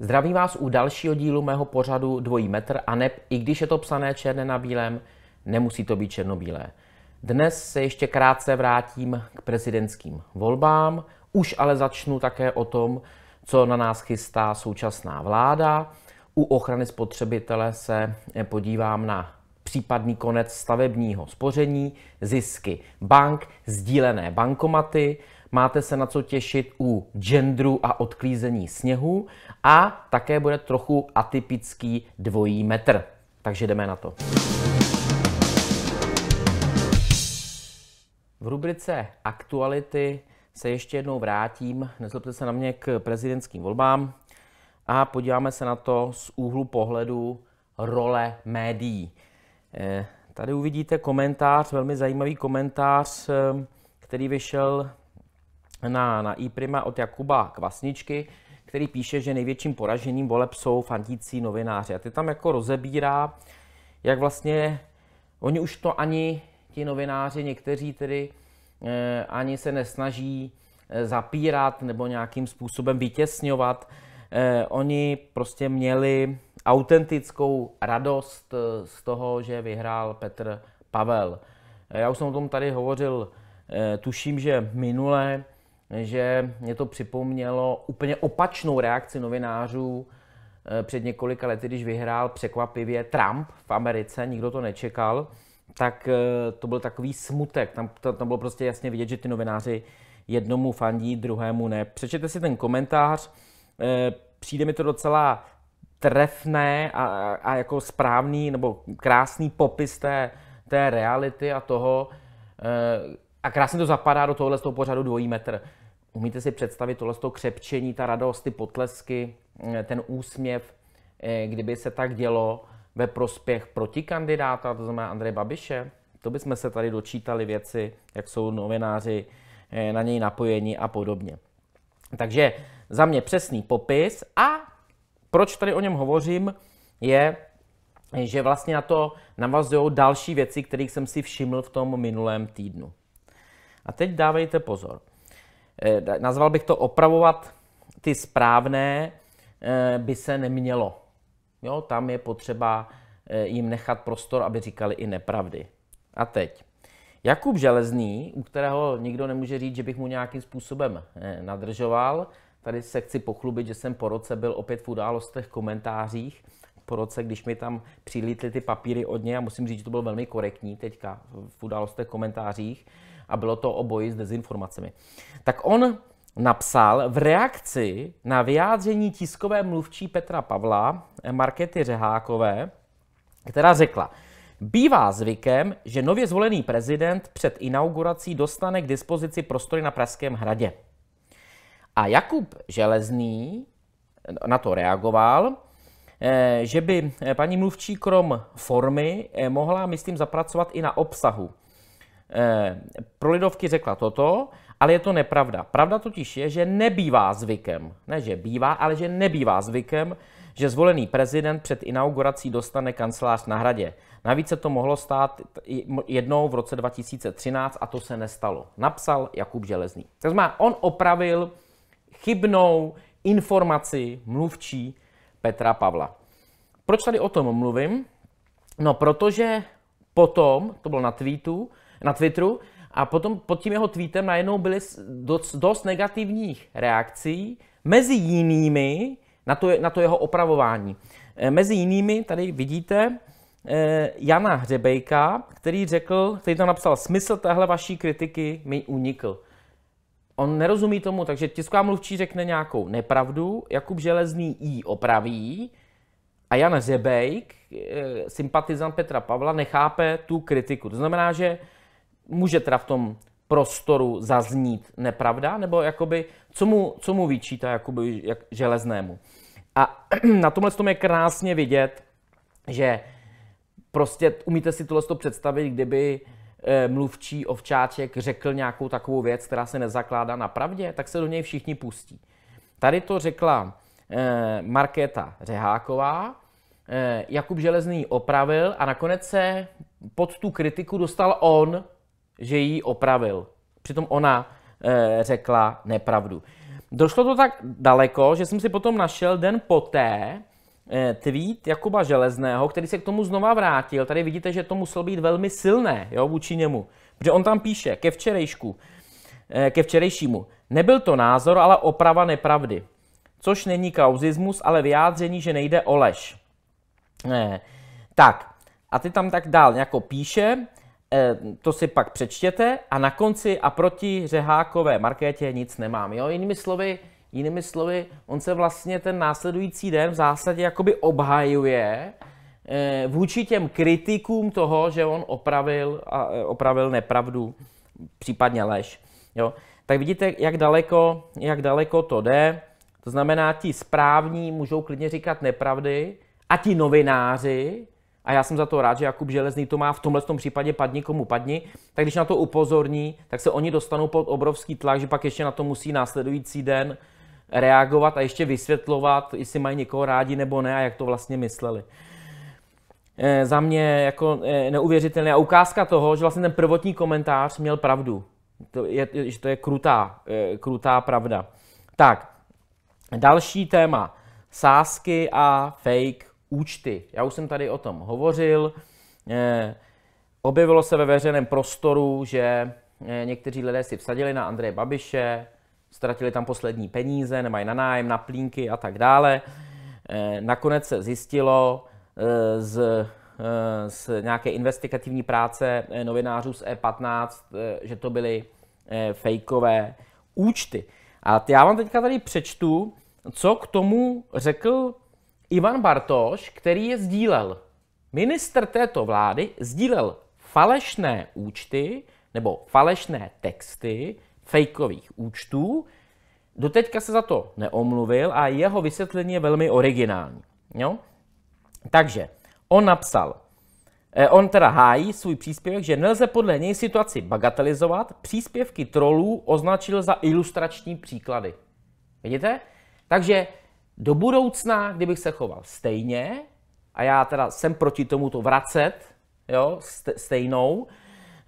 Zdravím vás u dalšího dílu mého pořadu Dvojí metr a ne, i když je to psané černé na bílém, nemusí to být černobílé. Dnes se ještě krátce vrátím k prezidentským volbám, už ale začnu také o tom, co na nás chystá současná vláda. U ochrany spotřebitele se podívám na případný konec stavebního spoření, zisky bank, sdílené bankomaty, máte se na co těšit u genderu a odklízení sněhu a také bude trochu atypický dvojí metr. Takže jdeme na to. V rubrice Aktuality se ještě jednou vrátím, nezlobte se na mě, k prezidentským volbám a podíváme se na to z úhlu pohledu role médií. Eh, tady uvidíte komentář, velmi zajímavý komentář, eh, který vyšel na, na e-prima od Jakuba Kvasničky, který píše, že největším poražením voleb jsou fandící novináři. A ty tam jako rozebírá, jak vlastně oni už to ani ti novináři, někteří tedy Eh, ani se nesnaží eh, zapírat nebo nějakým způsobem vytěsňovat. Eh, oni prostě měli autentickou radost z toho, že vyhrál Petr Pavel. Já už jsem o tom tady hovořil, tuším, že minule, že mě to připomnělo úplně opačnou reakci novinářů před několika lety, když vyhrál překvapivě Trump v Americe, nikdo to nečekal tak eh, to byl takový smutek. Tam, to, tam bylo prostě jasně vidět, že ty novináři jednomu fandí, druhému ne. Přečtěte si ten komentář, eh, přijde mi to docela trefné a, a jako správný nebo krásný popis té, té reality a toho. Eh, a krásně to zapadá do tohohle z toho pořadu dvojí metr. Umíte si představit tohle z toho křepčení, ta radost, ty potlesky, ten úsměv, kdyby se tak dělo ve prospěch protikandidáta, to znamená Andreje Babiše? To bychom se tady dočítali věci, jak jsou novináři eh, na něj napojení a podobně. Takže za mě přesný popis a proč tady o něm hovořím, je, že vlastně na to navazují další věci, kterých jsem si všiml v tom minulém týdnu. A teď dávejte pozor. Eh, nazval bych to opravovat ty správné, eh, by se nemělo. Jo, tam je potřeba eh, jim nechat prostor, aby říkali i nepravdy. A teď. Jakub Železný, u kterého nikdo nemůže říct, že bych mu nějakým způsobem eh, nadržoval, tady se chci pochlubit, že jsem po roce byl opět v událostech, komentářích, po roce, když mi tam přilítly ty papíry od něj a musím říct, že to bylo velmi korektní teďka v událostech, komentářích a bylo to o boji s dezinformacemi. Tak on napsal v reakci na vyjádření tiskové mluvčí Petra Pavla, eh, Markety Řehákové, která řekla, Bývá zvykem, že nově zvolený prezident před inaugurací dostane k dispozici prostory na Pražském hradě. A Jakub Železný eh, na to reagoval, eh, že by paní mluvčí krom formy mohla, myslím, zapracovat i na obsahu. Pro Lidovky řekla toto, ale je to nepravda. Pravda totiž je, že nebývá zvykem, ne že bývá, ale že nebývá zvykem, že zvolený prezident před inaugurací dostane kancelář na hradě. Navíc se to mohlo stát jednou v roce 2013 a to se nestalo. Napsal Jakub Železný. To znamená, on opravil chybnou informaci mluvčí Petra Pavla. Proč tady o tom mluvím? No, protože potom, to bylo na tweetu, na Twitteru a potom pod tím jeho tweetem najednou byly dost, dost negativních reakcí, mezi jinými na to, na to jeho opravování. Eh, mezi jinými tady vidíte eh, Jana Hřebejka, který řekl, který tam napsal, smysl téhle vaší kritiky mi unikl. On nerozumí tomu, takže tisková mluvčí řekne nějakou nepravdu, Jakub Železný jí opraví a Jan Hřebejk, eh, sympatizant Petra Pavla, nechápe tu kritiku. To znamená, že může teda v tom prostoru zaznít nepravda, nebo jakoby, co mu, co mu vyčítá jakoby, jak, železnému. A na tomhle tom je krásně vidět, že prostě umíte si tohle představit, kdyby eh, mluvčí ovčáček řekl nějakou takovou věc, která se nezakládá na pravdě, tak se do něj všichni pustí. Tady to řekla eh, Markéta Řeháková, eh, Jakub Železný opravil a nakonec se pod tu kritiku dostal on, že ji opravil. Přitom ona e, řekla nepravdu. Došlo to tak daleko, že jsem si potom našel den poté e, tweet Jakuba Železného, který se k tomu znova vrátil. Tady vidíte, že to muselo být velmi silné jo, vůči němu. Protože on tam píše ke včerejšku, e, ke včerejšímu. Nebyl to názor, ale oprava nepravdy. Což není kauzismus, ale vyjádření, že nejde o lež. E, tak, a ty tam tak dál jako píše, Ehm, to si pak přečtěte a na konci a proti řehákové markétě nic nemám. Jo? Jinými slovy, jinými slovy, on se vlastně ten následující den v zásadě jakoby obhajuje eh, vůči těm kritikům toho, že on opravil, eh, opravil nepravdu, případně lež. Jo? Tak vidíte, jak daleko, jak daleko to jde. To znamená, ti správní můžou klidně říkat nepravdy a ti novináři a já jsem za to rád, že Jakub Železný to má v tomhle tom případě padni komu padni, tak když na to upozorní, tak se oni dostanou pod obrovský tlak, že pak ještě na to musí následující den reagovat a ještě vysvětlovat, jestli mají někoho rádi nebo ne a jak to vlastně mysleli. E, za mě jako e, eh, neuvěřitelné. A ukázka toho, že vlastně ten prvotní komentář měl pravdu. To je, že to je krutá, e, krutá pravda. Tak, další téma. Sásky a fake účty. Já už jsem tady o tom hovořil. Eh, objevilo se ve veřejném prostoru, že eh, někteří lidé si vsadili na Andreje Babiše, ztratili tam poslední peníze, nemají na nájem, na plínky a tak dále. Eh, nakonec se zjistilo z, z nějaké investigativní práce novinářů z E15, že to byly fejkové účty. A já vám teďka tady přečtu, co k tomu řekl Ivan Bartoš, který je sdílel. Minister této vlády sdílel falešné účty nebo falešné texty fejkových účtů. Doteďka se za to neomluvil a jeho vysvětlení je velmi originální. Jo? Takže on napsal, eh, On teda hájí svůj příspěvek, že nelze podle něj situaci bagatelizovat. Příspěvky trolů označil za ilustrační příklady. Vidíte? Takže do budoucna, kdybych se choval stejně, a já teda jsem proti tomu to vracet, jo, stejnou,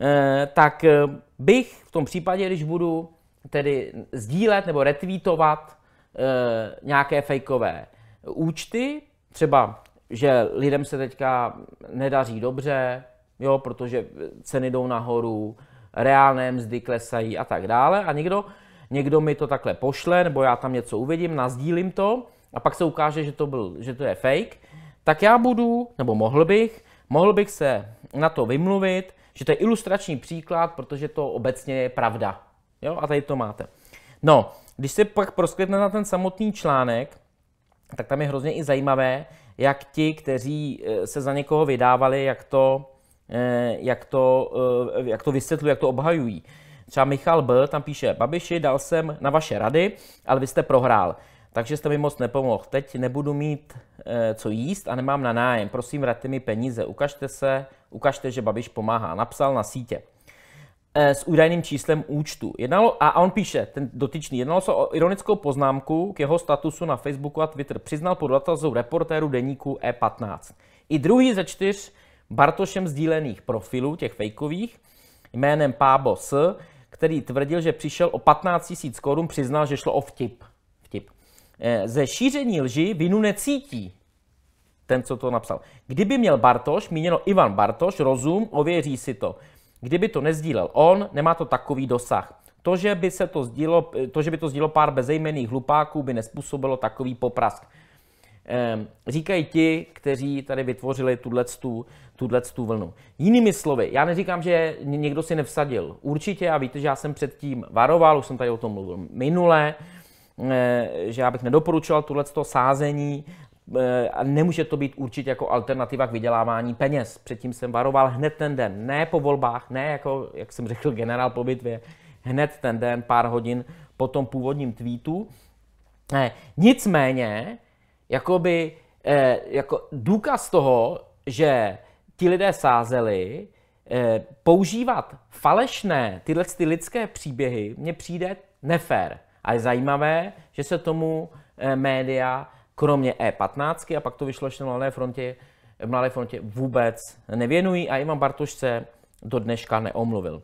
eh, tak eh, bych v tom případě, když budu tedy sdílet nebo retweetovat eh, nějaké fejkové účty, třeba, že lidem se teďka nedaří dobře, jo, protože ceny jdou nahoru, reálné mzdy klesají a tak dále a někdo, někdo mi to takhle pošle, nebo já tam něco uvidím, nazdílím to, a pak se ukáže, že to, byl, že to je fake, tak já budu, nebo mohl bych, mohl bych se na to vymluvit, že to je ilustrační příklad, protože to obecně je pravda. Jo, a tady to máte. No, když se pak proskvětne na ten samotný článek, tak tam je hrozně i zajímavé, jak ti, kteří eh, se za někoho vydávali, jak to, eh, jak to, eh, jak to vysvětlují, jak to obhajují. Třeba Michal B. tam píše, Babiši, dal jsem na vaše rady, ale vy jste prohrál takže jste mi moc nepomohl. Teď nebudu mít e, co jíst a nemám na nájem. Prosím, vraťte mi peníze. Ukažte se, ukažte, že Babiš pomáhá. Napsal na sítě e, s údajným číslem účtu. Jednalo, a on píše, ten dotyčný, jednalo se o ironickou poznámku k jeho statusu na Facebooku a Twitter. Přiznal pod dotazou reportéru deníku E15. I druhý ze čtyř Bartošem sdílených profilů, těch fejkových, jménem Pábo S., který tvrdil, že přišel o 15 000 korun, přiznal, že šlo o vtip. Eh, ze šíření lži vinu necítí ten, co to napsal. Kdyby měl Bartoš, míněno Ivan Bartoš, rozum, ověří si to. Kdyby to nezdílel on, nemá to takový dosah. To, že by, se to, sdílo, eh, to, že by to sdílo pár bezejmených hlupáků, by nespůsobilo takový poprask. Ehm, říkají ti, kteří tady vytvořili tuto vlnu. Jinými slovy, já neříkám, že někdo si nevsadil. Určitě, a víte, že já jsem předtím varoval, už jsem tady o tom mluvil minule, Eh, že já bych nedoporučoval tuhle sázení, eh, a nemůže to být určitě jako alternativa k vydělávání peněz. Předtím jsem varoval hned ten den, ne po volbách, ne jako, jak jsem řekl, generál po bitvě, hned ten den, pár hodin po tom původním tweetu. Ne. Eh, nicméně, jakoby, jako důkaz toho, že ti lidé sázeli, používat falešné tyhle ty lidské příběhy mně přijde nefér. A je zajímavé, že se tomu eh, média, kromě E15, a pak to vyšlo ještě na Mladé frontě, v Mladé frontě vůbec nevěnují a Ivan Bartuš se do dneška neomluvil.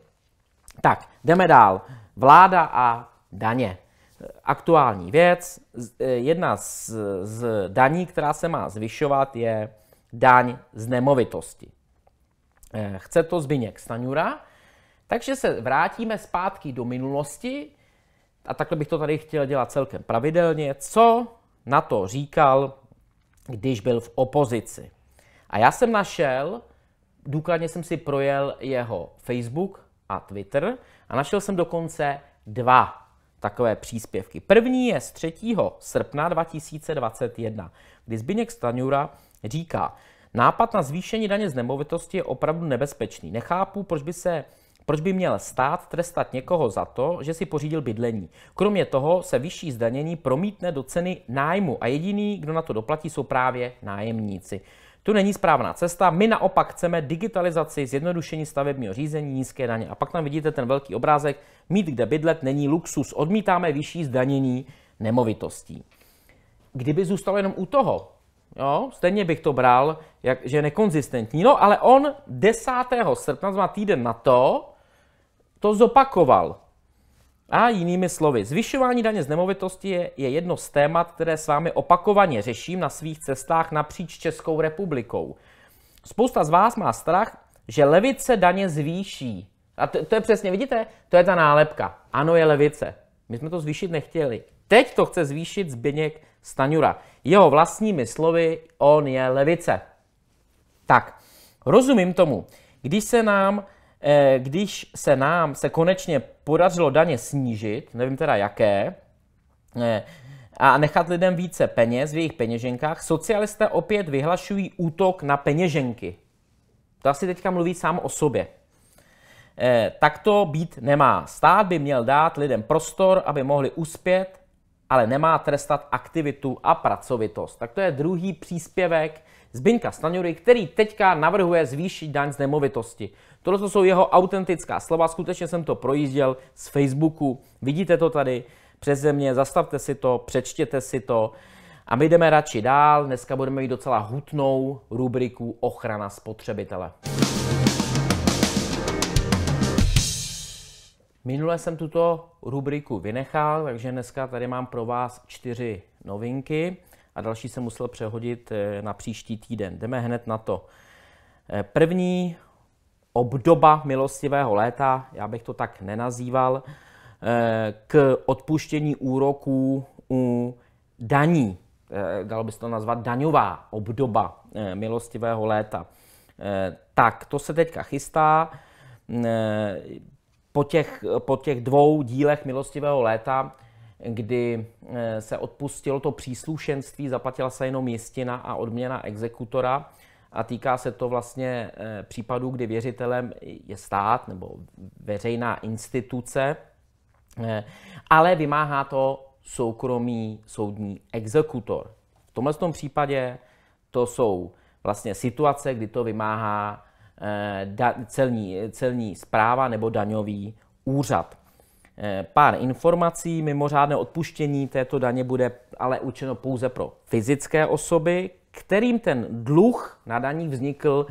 Tak, jdeme dál. Vláda a daně. Aktuální věc, eh, jedna z, z daní, která se má zvyšovat, je daň z nemovitosti. Eh, chce to Zbyněk Staňura, takže se vrátíme zpátky do minulosti, a takhle bych to tady chtěl dělat celkem pravidelně, co na to říkal, když byl v opozici. A já jsem našel, důkladně jsem si projel jeho Facebook a Twitter a našel jsem dokonce dva takové příspěvky. První je z 3. srpna 2021, kdy Zbigněk Stanjura říká, nápad na zvýšení daně z nemovitosti je opravdu nebezpečný. Nechápu, proč by se proč by měl stát trestat někoho za to, že si pořídil bydlení? Kromě toho se vyšší zdanění promítne do ceny nájmu a jediný, kdo na to doplatí, jsou právě nájemníci. To není správná cesta. My naopak chceme digitalizaci, zjednodušení stavebního řízení, nízké daně. A pak tam vidíte ten velký obrázek. Mít kde bydlet není luxus. Odmítáme vyšší zdanění nemovitostí. Kdyby zůstalo jenom u toho, jo, stejně bych to bral, jak, že je nekonzistentní. No ale on 10. srpna, znamená týden na to, to zopakoval. A jinými slovy, zvyšování daně z nemovitosti je, je jedno z témat, které s vámi opakovaně řeším na svých cestách napříč Českou republikou. Spousta z vás má strach, že levice daně zvýší. A to, to je přesně, vidíte, to je ta nálepka. Ano, je levice. My jsme to zvýšit nechtěli. Teď to chce zvýšit Zběněk Staňura. Jeho vlastními slovy, on je levice. Tak, rozumím tomu. Když se nám Eh, když se nám se konečně podařilo daně snížit, nevím teda jaké, eh, a nechat lidem více peněz v jejich peněženkách, socialisté opět vyhlašují útok na peněženky. To asi teďka mluví sám o sobě. Eh, tak to být nemá. Stát by měl dát lidem prostor, aby mohli uspět, ale nemá trestat aktivitu a pracovitost. Tak to je druhý příspěvek Zbyňka Staňury, který teďka navrhuje zvýšit daň z nemovitosti. Tohle jsou jeho autentická slova, skutečně jsem to projížděl z Facebooku, vidíte to tady přes země, zastavte si to, přečtěte si to. A my jdeme radši dál, dneska budeme mít docela hutnou rubriku Ochrana spotřebitele. Minule jsem tuto rubriku vynechal, takže dneska tady mám pro vás čtyři novinky a další se musel přehodit eh, na příští týden. Jdeme hned na to. Eh, první obdoba milostivého léta, já bych to tak nenazýval, eh, k odpuštění úroků u daní. Dalo by se to nazvat daňová obdoba milostivého léta. Tak, to se teďka chystá. Po těch, po těch dvou dílech milostivého léta kdy eh, se odpustilo to příslušenství, zaplatila se jenom jistina a odměna exekutora. A týká se to vlastně eh, případů, kdy věřitelem je stát nebo veřejná instituce, eh, ale vymáhá to soukromý soudní exekutor. V tomhle tom případě to jsou vlastně situace, kdy to vymáhá celní, celní zpráva nebo daňový úřad. Eh, pár informací, mimořádné odpuštění této daně bude ale učeno pouze pro fyzické osoby, kterým ten dluh na daní vznikl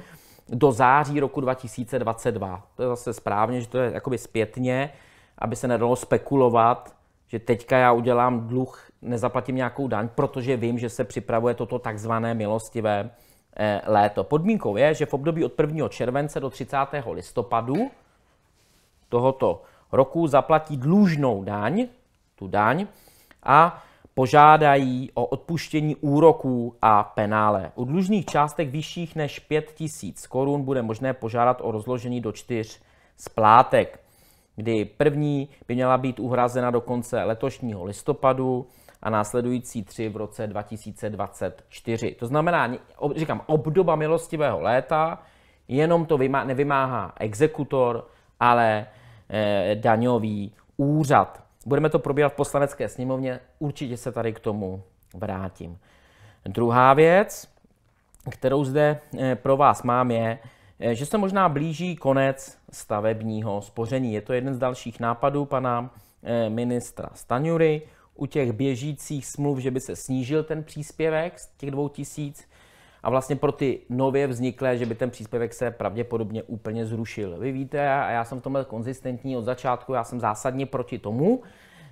do září roku 2022. To je zase správně, že to je jakoby zpětně, aby se nedalo spekulovat, že teďka já udělám dluh, nezaplatím nějakou daň, protože vím, že se připravuje toto takzvané milostivé eh, léto. Podmínkou je, že v období od 1. července do 30. listopadu tohoto roku zaplatí dlužnou daň, tu daň, a požádají o odpuštění úroků a penále. U dlužných částek vyšších než 5 tisíc korun bude možné požádat o rozložení do čtyř splátek, kdy první by měla být uhrazena do konce letošního listopadu a následující tři v roce 2024. To znamená, říkám, obdoba milostivého léta, jenom to nevymáhá exekutor, ale Eh, daňový úřad. Budeme to probírat v poslanecké sněmovně, určitě se tady k tomu vrátím. Druhá věc, kterou zde eh, pro vás mám, je, eh, že se možná blíží konec stavebního spoření. Je to jeden z dalších nápadů pana ministra Staňury. U těch běžících smluv, že by se snížil ten příspěvek z těch dvou tisíc a vlastně pro ty nově vzniklé, že by ten příspěvek se pravděpodobně úplně zrušil. Vy víte, a já jsem v tomhle konzistentní od začátku, já jsem zásadně proti tomu,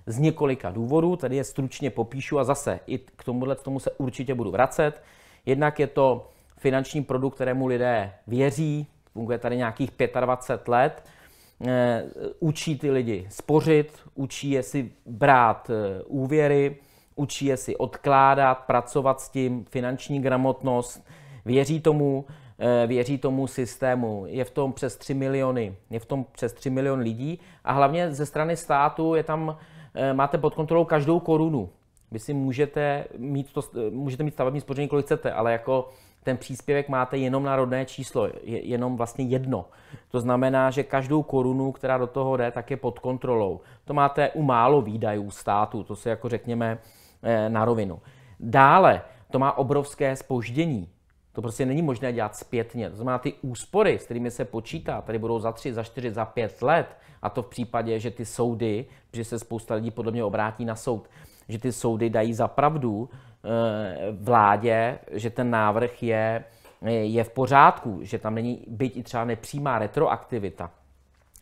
z několika důvodů, tady je stručně popíšu a zase i k tomuhle k tomu se určitě budu vracet. Jednak je to finanční produkt, kterému lidé věří, funguje tady nějakých 25 let, eh, učí ty lidi spořit, učí je si brát eh, úvěry, učí je si odkládat, pracovat s tím, finanční gramotnost, věří tomu, eh, věří tomu systému. Je v tom přes 3 miliony, je v tom přes 3 milion lidí a hlavně ze strany státu je tam, eh, máte pod kontrolou každou korunu. Vy si můžete mít, to, eh, můžete mít stavební spoření, kolik chcete, ale jako ten příspěvek máte jenom na rodné číslo, jenom vlastně jedno. To znamená, že každou korunu, která do toho jde, tak je pod kontrolou. To máte u málo výdajů státu, to si jako řekněme, Eh, na rovinu. Dále, to má obrovské spoždění. To prostě není možné dělat zpětně. To znamená, ty úspory, s kterými se počítá, tady budou za tři, za čtyři, za pět let, a to v případě, že ty soudy, že se spousta lidí podle mě obrátí na soud, že ty soudy dají za pravdu e, vládě, že ten návrh je, eh, je v pořádku, že tam není byť i třeba nepřímá retroaktivita,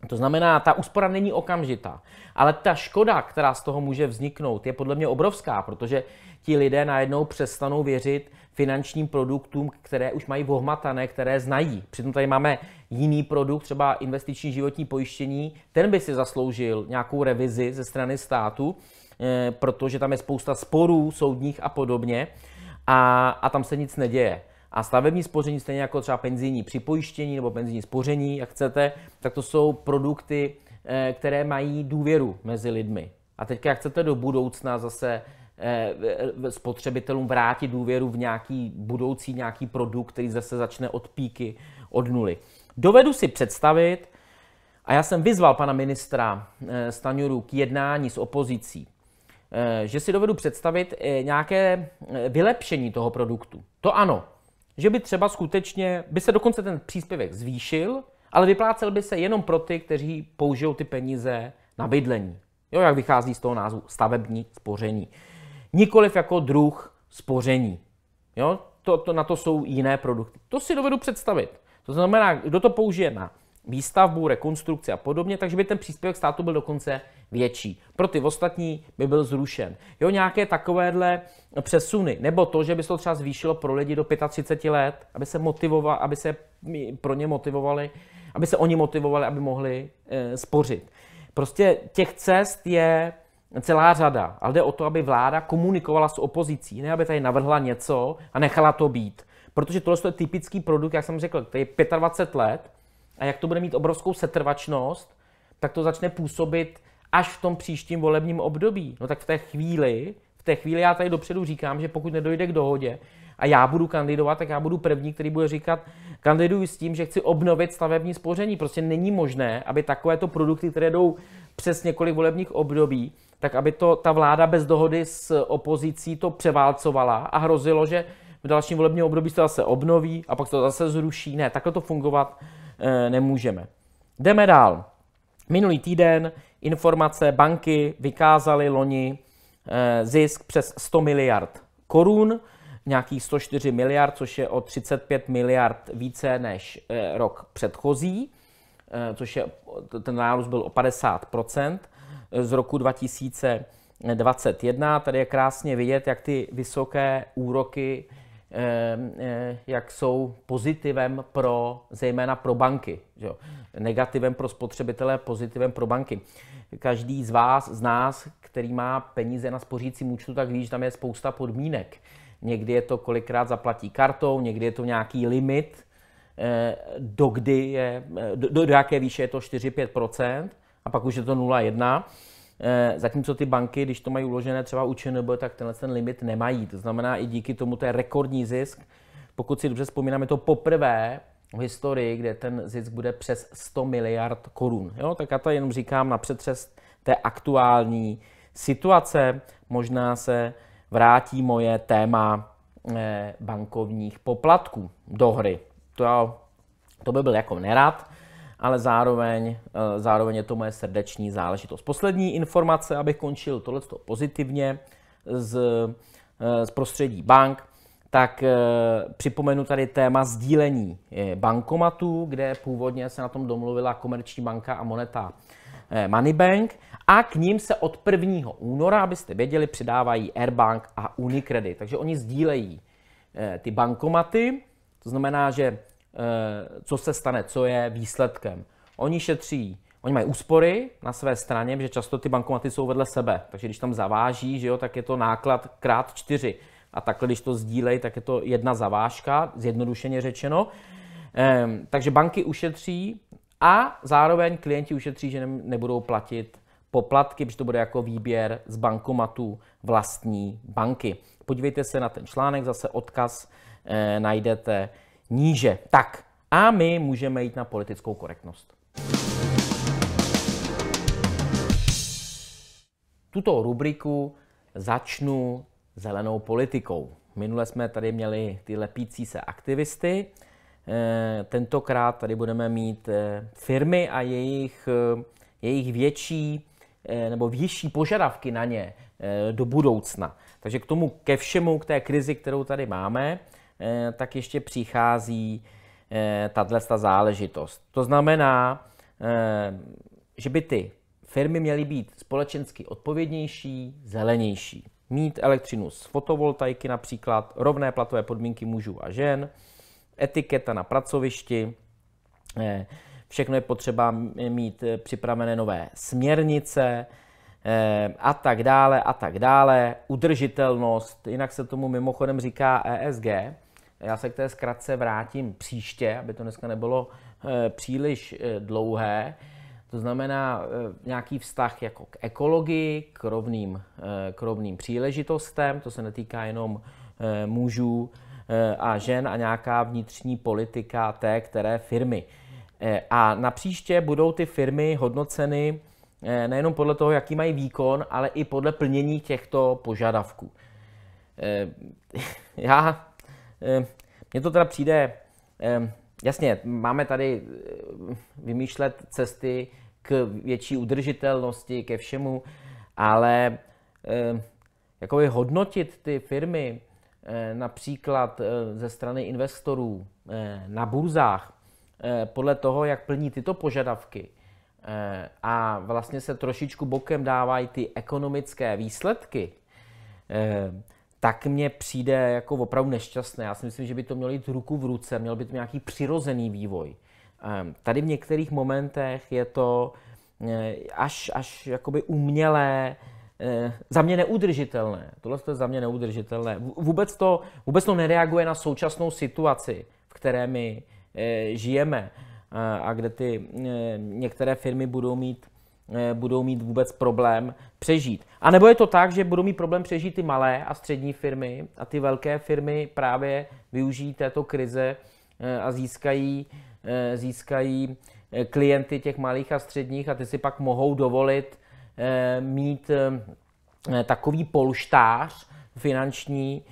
to znamená, ta úspora není okamžitá, ale ta škoda, která z toho může vzniknout, je podle mě obrovská, protože ti lidé najednou přestanou věřit finančním produktům, které už mají vohmatané, které znají. Přitom tady máme jiný produkt, třeba investiční životní pojištění, ten by si zasloužil nějakou revizi ze strany státu, eh, protože tam je spousta sporů soudních a podobně a, a tam se nic neděje. A stavební spoření, stejně jako třeba penzijní připojištění nebo penzijní spoření, jak chcete, tak to jsou produkty, eh, které mají důvěru mezi lidmi. A teď, jak chcete do budoucna zase eh, spotřebitelům vrátit důvěru v nějaký budoucí nějaký produkt, který zase začne od píky, od nuly. Dovedu si představit, a já jsem vyzval pana ministra eh, Staňuru k jednání s opozicí, že si dovedu představit nějaké vylepšení toho produktu. To ano, že by třeba skutečně, by se dokonce ten příspěvek zvýšil, ale vyplácel by se jenom pro ty, kteří použijou ty peníze na bydlení. Jo, jak vychází z toho názvu stavební spoření. Nikoliv jako druh spoření. Jo, to, to, na to jsou jiné produkty. To si dovedu představit. To znamená, kdo to použije na výstavbu, rekonstrukci a podobně, takže by ten příspěvek státu byl dokonce větší. Pro ty ostatní by byl zrušen. Jo, nějaké takovéhle přesuny, nebo to, že by se to třeba zvýšilo pro lidi do 35 let, aby se motivoval, aby se pro ně motivovali, aby se oni motivovali, aby mohli e, spořit. Prostě těch cest je celá řada, ale jde o to, aby vláda komunikovala s opozicí, ne aby tady navrhla něco a nechala to být. Protože tohle je typický produkt, jak jsem řekl, který je 25 let, a jak to bude mít obrovskou setrvačnost, tak to začne působit až v tom příštím volebním období. No tak v té chvíli, v té chvíli já tady dopředu říkám, že pokud nedojde k dohodě a já budu kandidovat, tak já budu první, který bude říkat, kandiduji s tím, že chci obnovit stavební spoření. Prostě není možné, aby takovéto produkty, které jdou přes několik volebních období, tak aby to ta vláda bez dohody s opozicí to převálcovala a hrozilo, že v dalším volebním období se to zase obnoví a pak se to zase zruší. Ne, takhle to fungovat Eh, nemůžeme. Jdeme dál. Minulý týden informace banky vykázaly loni eh, zisk přes 100 miliard korun, nějakých 104 miliard, což je o 35 miliard více než eh, rok předchozí, což je, ten nárůst byl o 50 z roku 2021. Tady je krásně vidět, jak ty vysoké úroky Ehm, eh, jak jsou pozitivem pro, zejména pro banky. Že jo? Negativem pro spotřebitele, pozitivem pro banky. Každý z vás, z nás, který má peníze na spořícím účtu, tak ví, že tam je spousta podmínek. Někdy je to kolikrát zaplatí kartou, někdy je to nějaký limit, eh, do, kdy je, do, do jaké výše je to 4-5%, a pak už je to 0,1%. Eh, zatímco ty banky, když to mají uložené třeba u ČNB, tak tenhle ten limit nemají. To znamená, i díky tomu to je rekordní zisk. Pokud si dobře vzpomínáme, to poprvé v historii, kde ten zisk bude přes 100 miliard korun. Jo? Tak já to jenom říkám na přetřes té aktuální situace. Možná se vrátí moje téma eh, bankovních poplatků do hry. To, to by byl jako nerad, ale zároveň, eh, zároveň je to moje srdeční záležitost. Poslední informace, abych končil tohleto pozitivně z, eh, z prostředí bank, tak eh, připomenu tady téma sdílení bankomatů, kde původně se na tom domluvila Komerční banka a Moneta Moneybank a k ním se od 1. února, abyste věděli, přidávají Airbank a Unicredit. Takže oni sdílejí ty bankomaty, to znamená, že Eh, co se stane, co je výsledkem. Oni šetří, oni mají úspory na své straně, protože často ty bankomaty jsou vedle sebe, takže když tam zaváží, že jo, tak je to náklad krát čtyři. A takhle, když to sdílej, tak je to jedna zavážka, zjednodušeně řečeno. Ehm, takže banky ušetří a zároveň klienti ušetří, že nebudou platit poplatky, protože to bude jako výběr z bankomatu vlastní banky. Podívejte se na ten článek, zase odkaz e, najdete níže. Tak a my můžeme jít na politickou korektnost. Tuto rubriku začnu zelenou politikou. Minule jsme tady měli ty lepící se aktivisty, eh, tentokrát tady budeme mít eh, firmy a jejich, eh, jejich větší nebo vyšší požadavky na ně do budoucna. Takže k tomu ke všemu, k té krizi, kterou tady máme, Eh, tak ještě přichází eh, tato záležitost. To znamená, eh, že by ty firmy měly být společensky odpovědnější, zelenější. Mít elektřinu z fotovoltaiky například, rovné platové podmínky mužů a žen, etiketa na pracovišti, všechno je potřeba mít připravené nové směrnice a tak dále a tak dále, udržitelnost, jinak se tomu mimochodem říká ESG, já se k té zkratce vrátím příště, aby to dneska nebylo eh, příliš eh, dlouhé. To znamená eh, nějaký vztah jako k ekologii, k rovným, k rovným příležitostem, to se netýká jenom mužů a žen a nějaká vnitřní politika té které firmy. A na příště budou ty firmy hodnoceny nejenom podle toho, jaký mají výkon, ale i podle plnění těchto požadavků. Já Eh, mně to teda přijde, eh, jasně, máme tady eh, vymýšlet cesty k větší udržitelnosti, ke všemu, ale jakoby hodnotit ty firmy například ze strany investorů na burzách podle toho, jak plní tyto požadavky a vlastně se trošičku bokem dávají ty ekonomické výsledky, tak mě přijde jako opravdu nešťastné. Já si myslím, že by to mělo jít ruku v ruce, měl by to nějaký přirozený vývoj. Ehm, tady v některých momentech je to eh, až, až jakoby umělé, eh, za mě neudržitelné. Tohle je za mě neudržitelné. Vůbec to, vůbec to nereaguje na současnou situaci, v které my eh, žijeme a kde ty některé firmy budou mít Eh, budou mít vůbec problém přežít. A nebo je to tak, že budou mít problém přežít ty malé a střední firmy a ty velké firmy právě využijí této krize eh, a získají, eh, získají klienty těch malých a středních a ty si pak mohou dovolit mít takový polštář finanční,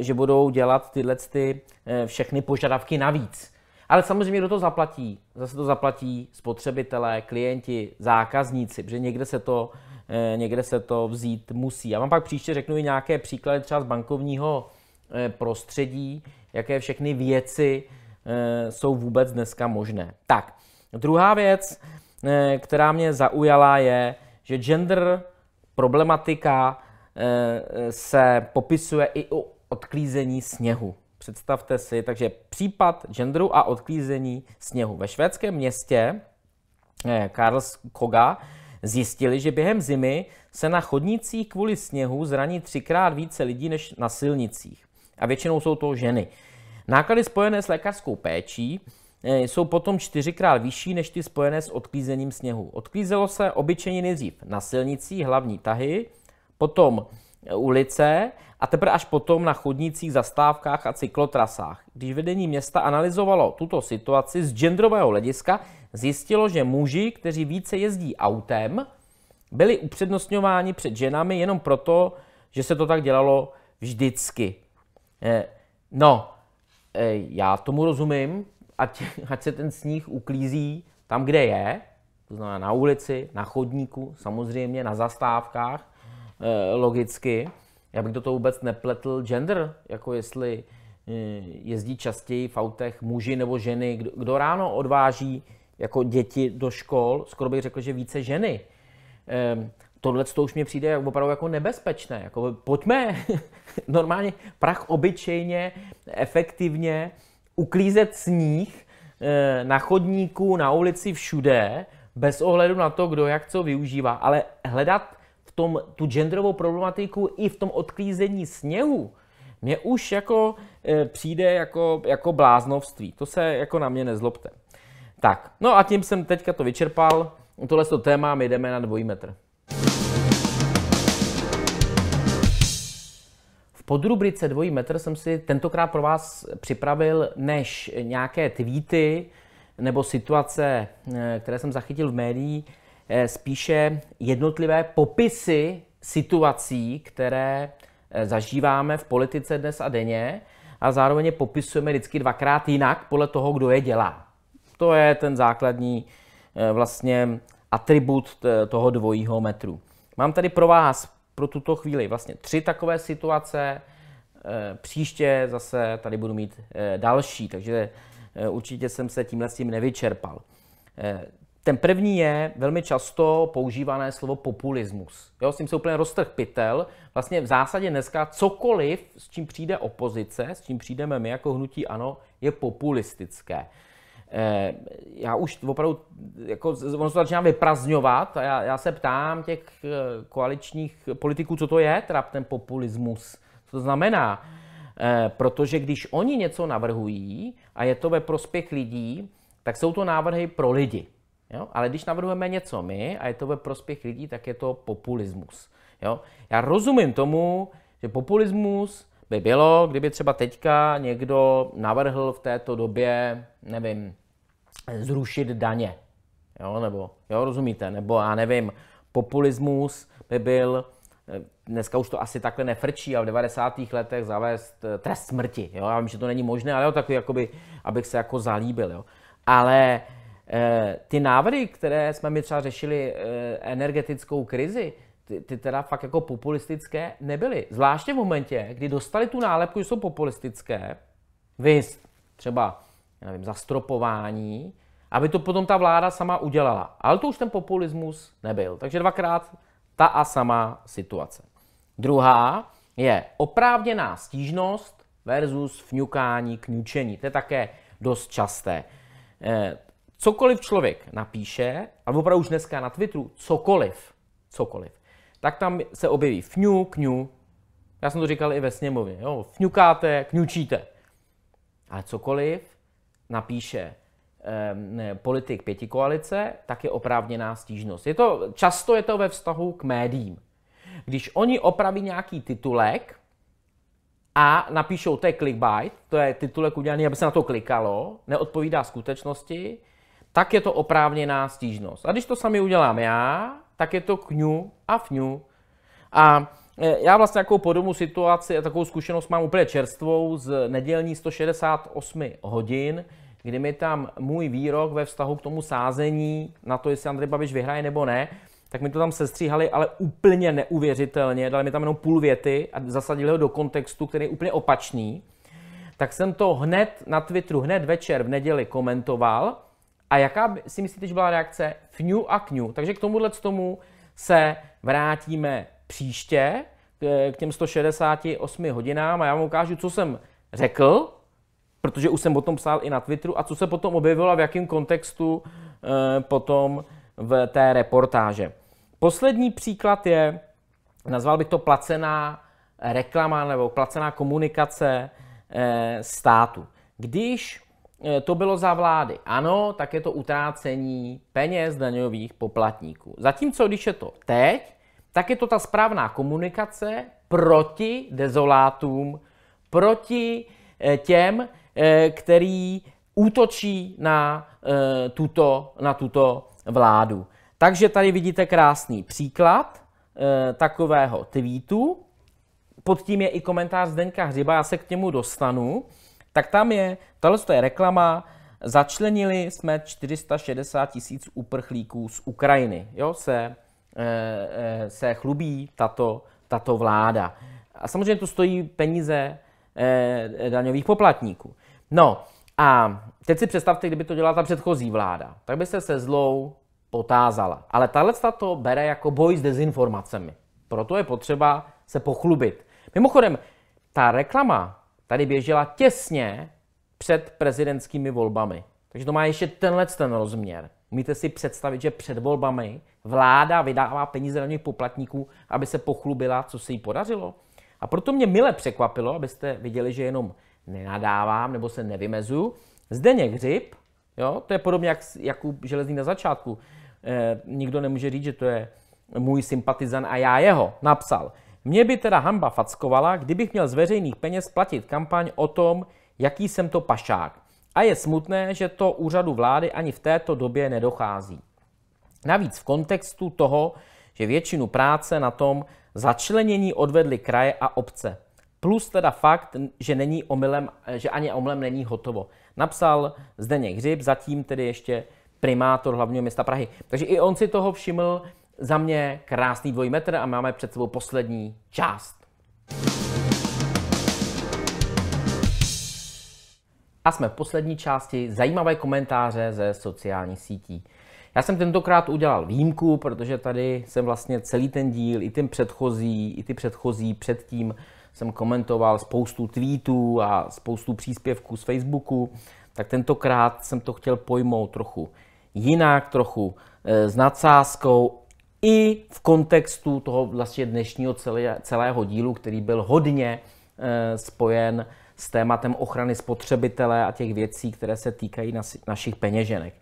že budou dělat tyhle ty všechny požadavky navíc. Ale samozřejmě, kdo to zaplatí? Zase to zaplatí spotřebitelé, klienti, zákazníci, protože někde se to, eh, někde se to vzít musí. Já vám pak příště řeknu i nějaké příklady třeba z bankovního eh, prostředí, jaké všechny věci eh, jsou vůbec dneska možné. Tak, druhá věc, která mě zaujala, je, že gender problematika se popisuje i u odklízení sněhu představte si, takže případ genderu a odklízení sněhu. Ve švédském městě eh, Karlskoga zjistili, že během zimy se na chodnicích kvůli sněhu zraní třikrát více lidí než na silnicích. A většinou jsou to ženy. Náklady spojené s lékařskou péčí eh, jsou potom čtyřikrát vyšší než ty spojené s odklízením sněhu. Odklízelo se obyčejně nejdřív na silnicích hlavní tahy, potom ulice a teprve až potom na chodnících, zastávkách a cyklotrasách. Když vedení města analyzovalo tuto situaci z genderového hlediska, zjistilo, že muži, kteří více jezdí autem, byli upřednostňováni před ženami jenom proto, že se to tak dělalo vždycky. Eh, no, eh, já tomu rozumím, ať, ať se ten sníh uklízí tam, kde je, to znamená na ulici, na chodníku, samozřejmě na zastávkách, Eh, logicky. Já bych do toho vůbec nepletl gender, jako jestli eh, jezdí častěji v autech muži nebo ženy. Kdo, kdo ráno odváží jako děti do škol, skoro bych řekl, že více ženy. Ehm, Tohle to už mě přijde opravdu jako nebezpečné. Jako, pojďme normálně prach obyčejně, efektivně, uklízet sníh e, na chodníku, na ulici, všude, bez ohledu na to, kdo jak co využívá, ale hledat tom, tu genderovou problematiku i v tom odklízení sněhu, mě už jako e, přijde jako, jako bláznovství. To se jako na mě nezlobte. Tak, no a tím jsem teďka to vyčerpal. Tohle to téma, my jdeme na dvojí metr. V podrubrice dvojí metr jsem si tentokrát pro vás připravil než nějaké tweety nebo situace, e, které jsem zachytil v médiích, Eh, spíše jednotlivé popisy situací, které eh, zažíváme v politice dnes a denně a zároveň je popisujeme vždycky dvakrát jinak podle toho, kdo je dělá. To je ten základní eh, vlastně atribut toho dvojího metru. Mám tady pro vás pro tuto chvíli vlastně tři takové situace. Příště zase tady budu mít další, takže určitě jsem se tímhle s tím nevyčerpal. Ten první je velmi často používané slovo populismus. Jo, s tím se úplně roztrh pytel. Vlastně v zásadě dneska cokoliv, s čím přijde opozice, s čím přijdeme my jako hnutí ano, je populistické. E, já už opravdu, jako, ono se začíná vyprazňovat a já, já se ptám těch eh, koaličních politiků, co to je, teda ten populismus, co to znamená. E, protože když oni něco navrhují a je to ve prospěch lidí, tak jsou to návrhy pro lidi. Jo? Ale když navrhujeme něco my a je to ve prospěch lidí, tak je to populismus. Jo? Já rozumím tomu, že populismus by bylo, kdyby třeba teďka někdo navrhl v této době, nevím, zrušit daně. Jo, nebo, jo, rozumíte? Nebo já nevím, populismus by byl, eh, dneska už to asi takhle nefrčí, a v 90. letech zavést eh, trest smrti. Jo? Já vím, že to není možné, ale jo, takový, jakoby, abych se jako zalíbil. Jo? Ale Eh, ty návrhy, které jsme mi třeba řešili eh, energetickou krizi, ty, ty teda fakt jako populistické nebyly. Zvláště v momentě, kdy dostali tu nálepku, že jsou populistické, vy třeba, já nevím, zastropování, aby to potom ta vláda sama udělala. Ale to už ten populismus nebyl. Takže dvakrát ta a sama situace. Druhá je oprávněná stížnost versus fňukání, kňučení. To je také dost časté. Eh, cokoliv člověk napíše, a opravdu už dneska na Twitteru, cokoliv, cokoliv, tak tam se objeví fňu, kňu. Já jsem to říkal i ve sněmovně. Jo? Fňukáte, kňučíte. Ale cokoliv napíše eh, politik pětikoalice, tak je oprávněná stížnost. Je to, často je to ve vztahu k médiím. Když oni opraví nějaký titulek, a napíšou, to je clickbait, to je titulek udělaný, aby se na to klikalo, neodpovídá skutečnosti, tak je to oprávněná stížnost. A když to sami udělám já, tak je to kňu a fňu. A e, já vlastně takovou podobnou situaci a takovou zkušenost mám úplně čerstvou z nedělní 168 hodin, kdy mi tam můj výrok ve vztahu k tomu sázení, na to, jestli Andrej Babiš vyhraje nebo ne, tak mi to tam sestříhali, ale úplně neuvěřitelně, dali mi tam jenom půl věty a zasadili ho do kontextu, který je úplně opačný. Tak jsem to hned na Twitteru, hned večer v neděli komentoval a jaká si myslíte, že byla reakce fňu a kňu? Takže k tomuhle tomu se vrátíme příště, k těm 168 hodinám a já vám ukážu, co jsem řekl, protože už jsem o tom psal i na Twitteru, a co se potom objevilo a v jakém kontextu eh, potom v té reportáže. Poslední příklad je, nazval bych to placená reklama nebo placená komunikace eh, státu. Když Eh, to bylo za vlády ano, tak je to utrácení peněz daňových poplatníků. Zatímco když je to teď, tak je to ta správná komunikace proti dezolátům, proti eh, těm, eh, který útočí na tuto, na tuto vládu. Takže tady vidíte krásný příklad takového tweetu. Pod tím je i komentář Zdeňka Hřiba, já se k němu dostanu tak tam je, tohle je reklama, začlenili jsme 460 tisíc uprchlíků z Ukrajiny, jo, se, eh, eh, se chlubí tato, tato vláda. A samozřejmě to stojí peníze eh, daňových poplatníků. No a teď si představte, kdyby to dělala ta předchozí vláda, tak by se se zlou potázala. Ale tahle to bere jako boj s dezinformacemi. Proto je potřeba se pochlubit. Mimochodem, ta reklama tady běžela těsně před prezidentskými volbami. Takže to má ještě tenhle ten rozměr. Umíte si představit, že před volbami vláda vydává peníze daných poplatníků, aby se pochlubila, co se jí podařilo? A proto mě mile překvapilo, abyste viděli, že jenom nenadávám nebo se nevymezu. Zdeněk Hřib, jo, to je podobně jak Jakub Železný na začátku. E, nikdo nemůže říct, že to je můj sympatizan a já jeho, napsal. Mě by teda hamba fackovala, kdybych měl z veřejných peněz platit kampaň o tom, jaký jsem to pašák. A je smutné, že to úřadu vlády ani v této době nedochází. Navíc v kontextu toho, že většinu práce na tom začlenění odvedly kraje a obce. Plus teda fakt, že, není omylem, že ani omylem není hotovo. Napsal Zdeněk Hřib, zatím tedy ještě primátor hlavního města Prahy. Takže i on si toho všiml, za mě krásný dvojmetr a máme před sebou poslední část. A jsme v poslední části zajímavé komentáře ze sociálních sítí. Já jsem tentokrát udělal výjimku, protože tady jsem vlastně celý ten díl, i ten předchozí, i ty předchozí předtím jsem komentoval spoustu tweetů a spoustu příspěvků z Facebooku, tak tentokrát jsem to chtěl pojmout trochu jinak, trochu eh, s nadsázkou i v kontextu toho vlastně dnešního celé, celého dílu, který byl hodně e, spojen s tématem ochrany spotřebitele a těch věcí, které se týkají nas, našich peněženek.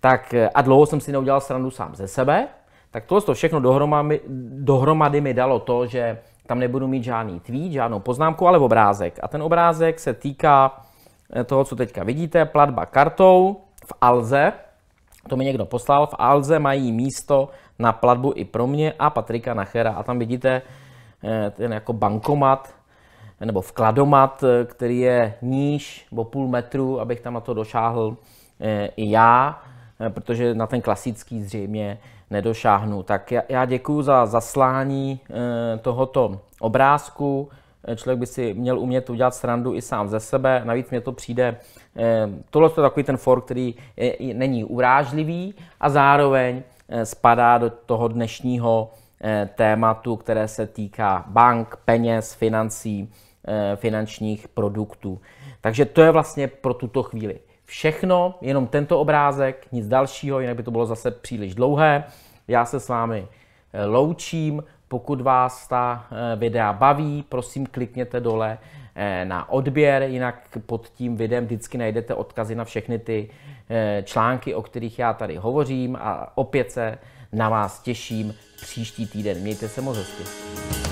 Tak eh, a dlouho jsem si neudělal srandu sám ze sebe, tak tohle to všechno dohromady, dohromady mi dalo to, že tam nebudu mít žádný tweet, žádnou poznámku, ale obrázek. A ten obrázek se týká eh, toho, co teďka vidíte, platba kartou v Alze. To mi někdo poslal. V Alze mají místo na platbu i pro mě a Patrika Nachera. A tam vidíte eh, ten jako bankomat, nebo vkladomat, eh, který je níž o půl metru, abych tam na to došáhl eh, i já, protože na ten klasický zřejmě nedošáhnu. Tak já děkuji za zaslání tohoto obrázku. Člověk by si měl umět udělat srandu i sám ze sebe. Navíc mě to přijde, tohle je takový ten for, který není urážlivý a zároveň Eh, spadá do toho dnešního eh, tématu, které se týká bank, peněz, financí, eh, finančních produktů. Takže to je vlastně pro tuto chvíli všechno, jenom tento obrázek, nic dalšího, jinak by to bylo zase příliš dlouhé. Já se s vámi loučím. Pokud vás ta videa baví, prosím klikněte dole Eh, na odběr, jinak pod tím videem vždycky najdete odkazy na všechny ty eh, články, o kterých já tady hovořím a opět se na vás těším příští týden. Mějte se moc hezky.